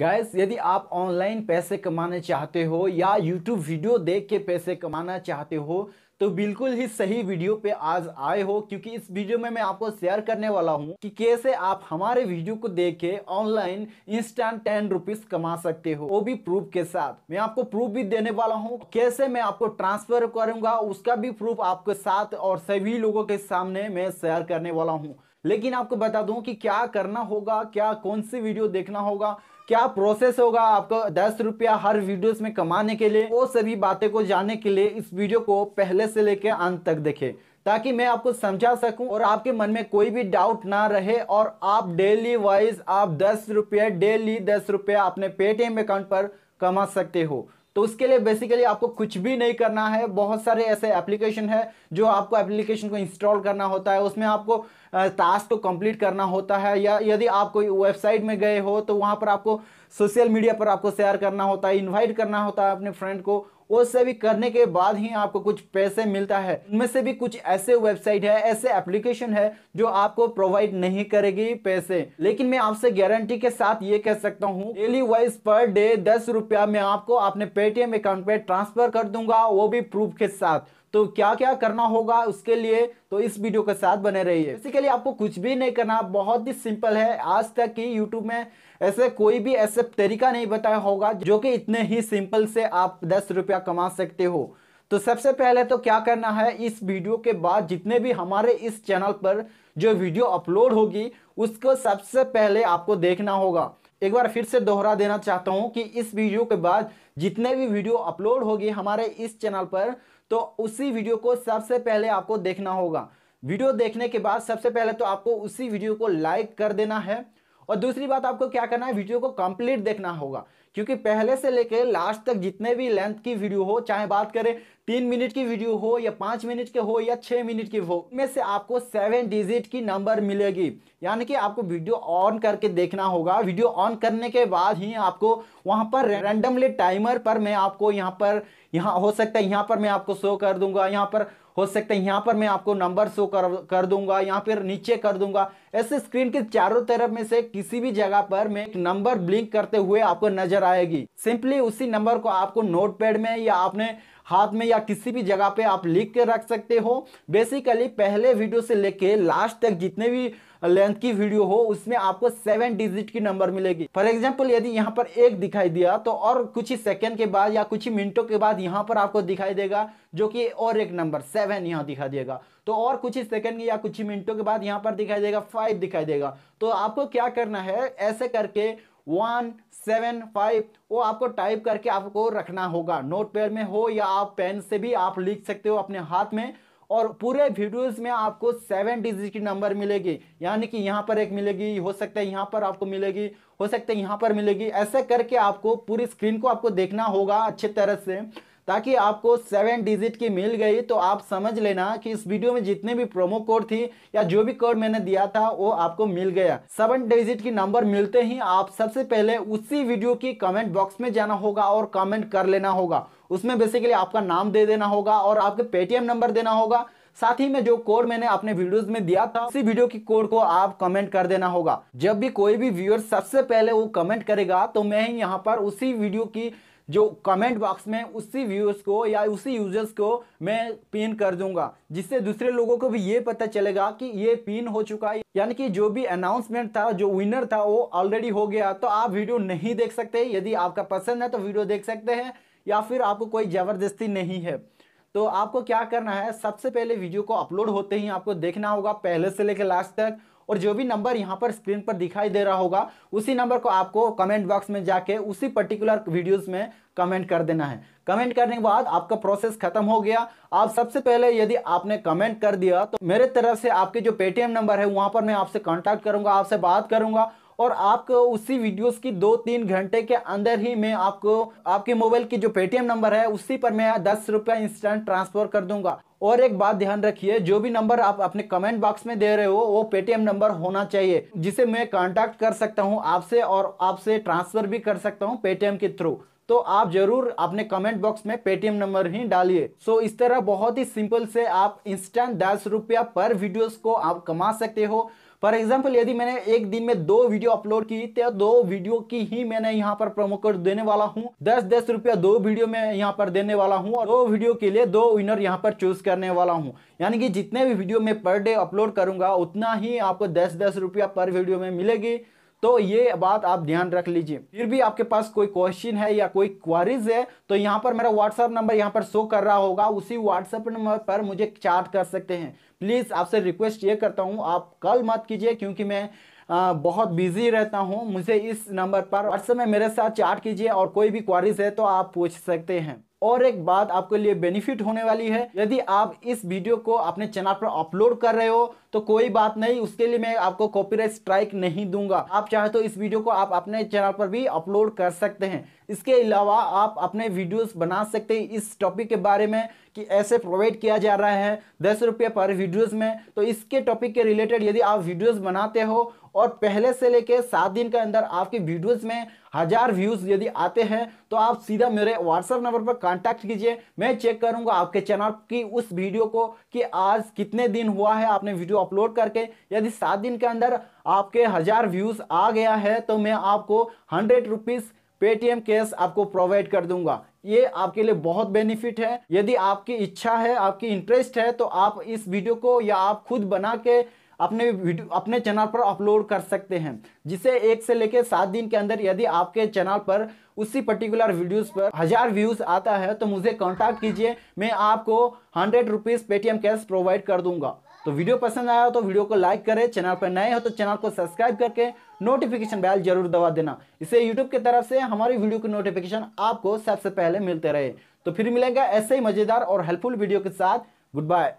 gas यदि आप online पैसे कमाना चाहते हो या यूट्यूब वीडियो देख के पैसे कमाना चाहते हो तो बिल्कुल ही सही वीडियो पे आज आए हो क्योंकि इस वीडियो में मैं आपको शेयर करने वाला हूँ कि कैसे आप हमारे वीडियो को देख के ऑनलाइन इंस्टेंट टेन रुपीज कमा सकते हो वो भी प्रूफ के साथ मैं आपको प्रूफ भी देने वाला हूँ कैसे मैं आपको ट्रांसफर करूंगा उसका भी प्रूफ आपके साथ और सभी लोगों के सामने मैं शेयर करने वाला हूँ लेकिन आपको बता दूं कि क्या करना होगा क्या कौन सी वीडियो देखना होगा क्या प्रोसेस होगा आपको दस रुपया हर वीडियोस में कमाने के लिए वो सभी बातें को जानने के लिए इस वीडियो को पहले से लेकर अंत तक देखें ताकि मैं आपको समझा सकूं और आपके मन में कोई भी डाउट ना रहे और आप डेली वाइज आप दस रुपया डेली दस रुपया अपने पेटीएम अकाउंट पर कमा सकते हो तो उसके लिए बेसिकली आपको कुछ भी नहीं करना है बहुत सारे ऐसे एप्लीकेशन है जो आपको एप्लीकेशन को इंस्टॉल करना होता है उसमें आपको टास्क को कंप्लीट करना होता है या यदि आप कोई वेबसाइट में गए हो तो वहाँ पर आपको सोशल मीडिया पर आपको शेयर करना होता है इन्वाइट करना होता है अपने फ्रेंड को वो सभी करने के बाद ही आपको कुछ पैसे मिलता है उनमें से भी कुछ ऐसे वेबसाइट है ऐसे एप्लीकेशन है जो आपको प्रोवाइड नहीं करेगी पैसे लेकिन मैं आपसे गारंटी के साथ ये कह सकता हूँ डेली वाइज पर डे दस रुपया मैं आपको अपने पेटीएम अकाउंट पे ट्रांसफर कर दूंगा वो भी प्रूफ के साथ तो क्या क्या करना होगा उसके लिए तो इस वीडियो के साथ बने रहिए बेसिकली आपको कुछ भी नहीं करना बहुत ही सिंपल है आज तक की यूट्यूब में ऐसे कोई भी ऐसे तरीका नहीं बताया होगा जो कि इतने ही सिंपल से आप दस रुपया कमा सकते हो तो सबसे पहले तो क्या करना है इस वीडियो के बाद जितने भी हमारे इस चैनल पर जो वीडियो अपलोड होगी उसको सबसे पहले आपको देखना होगा एक बार फिर से दोहरा देना चाहता हूँ कि इस वीडियो के बाद जितने भी वीडियो अपलोड होगी हमारे इस चैनल पर तो उसी वीडियो को सबसे पहले आपको देखना होगा वीडियो देखने के बाद सबसे पहले तो आपको उसी वीडियो को लाइक कर देना है और दूसरी बात आपको क्या करना है वीडियो को कंप्लीट देखना होगा क्योंकि पहले से लेकर लास्ट तक जितने भी लेंथ की वीडियो हो चाहे बात करें तीन मिनट की वीडियो हो या पांच मिनट के हो या छह मिनट की हो में से आपको सेवन डिजिट की नंबर मिलेगी यानी कि आपको वीडियो ऑन करके देखना होगा वीडियो ऑन करने के बाद ही आपको वहां पर रैंडमली टाइमर पर मैं आपको यहाँ पर यहाँ हो सकता है यहाँ पर मैं आपको शो कर दूंगा यहाँ पर हो सकता है यहाँ पर मैं आपको नंबर शो कर कर दूंगा यहां पर नीचे कर दूंगा ऐसे स्क्रीन के चारों तरफ में से किसी भी जगह पर मैं एक नंबर ब्लिंक करते हुए आपको नजर आएगी सिंपली उसी नंबर को आपको नोट में या आपने हाथ में या किसी भी जगह पे आप लिख के रख सकते हो बेसिकली पहले वीडियो से लेके लास्ट तक जितने भी लेंथ की वीडियो हो उसमें आपको सेवन डिजिट की नंबर मिलेगी फॉर एग्जाम्पल यदि यहाँ पर एक दिखाई दिया तो और कुछ ही सेकेंड के बाद या कुछ ही मिनटों के बाद यहाँ पर आपको दिखाई देगा जो कि और एक नंबर सेवन यहाँ दिखा देगा तो और कुछ ही सेकेंड या कुछ ही मिनटों के बाद यहाँ पर दिखाई देगा फाइव दिखाई देगा तो आपको क्या करना है ऐसे करके वन सेवन फाइव वो आपको टाइप करके आपको रखना होगा नोट पैड में हो या आप पेन से भी आप लिख सकते हो अपने हाथ में और पूरे वीडियोस में आपको सेवन डिजिट की नंबर मिलेगी यानी कि यहाँ पर एक मिलेगी हो सकता है यहाँ पर आपको मिलेगी हो सकता है यहाँ पर मिलेगी ऐसे करके आपको पूरी स्क्रीन को आपको देखना होगा अच्छे तरह से ताकि आपको सेवन डिजिट की मिल गई तो आप समझ लेना कि इस वीडियो में जितने भी प्रोमो कोड थी या जो भी कोड मैंने दिया था वो आपको मिल गया सेवन डिजिट की नंबर मिलते ही आप सबसे पहले उसी वीडियो की कमेंट बॉक्स में जाना होगा और कमेंट कर लेना होगा उसमें बेसिकली आपका नाम दे देना होगा और आपके पेटीएम नंबर देना होगा साथ ही में जो कोड मैंने अपने वीडियोस में दिया था उसी वीडियो की कोड को आप कमेंट कर देना होगा जब भी कोई भी व्यूअर सबसे पहले वो कमेंट करेगा तो मैं ही यहाँ पर उसी वीडियो की जो कमेंट बॉक्स में उसी व्यूअर्स को या उसी यूजर्स को मैं पिन कर दूंगा जिससे दूसरे लोगों को भी ये पता चलेगा कि ये पिन हो चुका है यानी कि जो भी अनाउंसमेंट था जो विनर था वो ऑलरेडी हो गया तो आप वीडियो नहीं देख सकते यदि आपका पसंद है तो वीडियो देख सकते हैं या फिर आपको कोई ज़बरदस्ती नहीं है तो आपको क्या करना है सबसे पहले वीडियो को अपलोड होते ही आपको देखना होगा पहले से लेकर लास्ट तक और जो भी नंबर यहाँ पर स्क्रीन पर दिखाई दे रहा होगा उसी नंबर को आपको कमेंट बॉक्स में जाके उसी पर्टिकुलर वीडियोस में कमेंट कर देना है कमेंट करने के बाद आपका प्रोसेस खत्म हो गया आप सबसे पहले यदि आपने कमेंट कर दिया तो मेरे तरफ से आपके जो पेटीएम नंबर है वहाँ पर मैं आपसे कॉन्टैक्ट करूँगा आपसे बात करूँगा और आपको उसी वीडियोस की दो तीन घंटे के अंदर ही मैं आपको आपके मोबाइल की जो पेटीएम नंबर है उसी पर मैं दस रुपया इंस्टेंट ट्रांसफर कर दूंगा और एक बात ध्यान रखिए जो भी नंबर आप अपने कमेंट बॉक्स में दे रहे हो वो पेटीएम नंबर होना चाहिए जिसे मैं कांटेक्ट कर सकता हूँ आपसे और आपसे ट्रांसफर भी कर सकता हूँ पेटीएम के थ्रू तो आप जरूर अपने कमेंट बॉक्स में पेटीएम नंबर ही डालिए सो इस तरह बहुत ही सिंपल से आप इंस्टेंट दस रुपया पर वीडियोस को आप कमा सकते हो फॉर एग्जाम्पल यदि मैंने एक दिन में दो वीडियो अपलोड की तो दो वीडियो की ही मैंने यहाँ पर प्रोमो कोड देने वाला हूँ दस दस रुपया दो वीडियो में यहाँ पर देने वाला हूँ और दो वीडियो के लिए दो विनर यहाँ पर चूज करने वाला हूँ यानी कि जितने भी वीडियो में पर डे अपलोड करूंगा उतना ही आपको दस दस रुपया पर वीडियो में मिलेगी तो ये बात आप ध्यान रख लीजिए फिर भी आपके पास कोई क्वेश्चन है या कोई क्वारीज है तो यहाँ पर मेरा व्हाट्सअप नंबर यहाँ पर शो कर रहा होगा उसी व्हाट्सएप नंबर पर मुझे चार्ट कर सकते हैं प्लीज़ आपसे रिक्वेस्ट ये करता हूँ आप कल मत कीजिए क्योंकि मैं आ, बहुत बिजी रहता हूँ मुझे इस नंबर पर व्हाट्सएप में मेरे साथ चार्ट कीजिए और कोई भी क्वारीज है तो आप पूछ सकते हैं और एक बात आपके लिए बेनिफिट होने वाली है यदि आप इस वीडियो को अपने चैनल पर अपलोड कर रहे हो तो कोई बात नहीं उसके लिए मैं आपको कॉपीराइट स्ट्राइक नहीं दूंगा आप चाहे तो इस वीडियो को आप अपने चैनल पर भी अपलोड कर सकते हैं इसके अलावा आप अपने वीडियोस बना सकते हैं इस टॉपिक के बारे में कि ऐसे प्रोवाइड किया जा रहा है दस रुपये पर वीडियोस में तो इसके टॉपिक के रिलेटेड यदि आप वीडियोस बनाते हो और पहले से लेके सात दिन के अंदर आपके वीडियोस में हज़ार व्यूज़ यदि आते हैं तो आप सीधा मेरे व्हाट्सएप नंबर पर कांटेक्ट कीजिए मैं चेक करूंगा आपके चैनल की उस वीडियो को कि आज कितने दिन हुआ है आपने वीडियो अपलोड करके यदि सात दिन के अंदर आपके हज़ार व्यूज़ आ गया है तो मैं आपको हंड्रेड रुपीज़ पेटीएम कैश आपको प्रोवाइड कर दूंगा ये आपके लिए बहुत बेनिफिट है यदि आपकी इच्छा है आपकी इंटरेस्ट है तो आप इस वीडियो को या आप खुद बना के अपने वीडियो अपने चैनल पर अपलोड कर सकते हैं जिसे एक से लेकर सात दिन के अंदर यदि आपके चैनल पर उसी पर्टिकुलर वीडियोस पर हज़ार व्यूज़ आता है तो मुझे कांटेक्ट कीजिए मैं आपको hundred rupees Paytm cash provide कर दूंगा तो वीडियो पसंद आया हो तो वीडियो को लाइक करें चैनल पर नए हो तो चैनल को सब्सक्राइब करके नोटिफिकेशन बेल जरूर दबा देना इससे यूट्यूब की तरफ से हमारी वीडियो की नोटिफिकेशन आपको सबसे पहले मिलते रहे तो फिर मिलेगा ऐसे ही मज़ेदार और हेल्पफुल वीडियो के साथ गुड बाय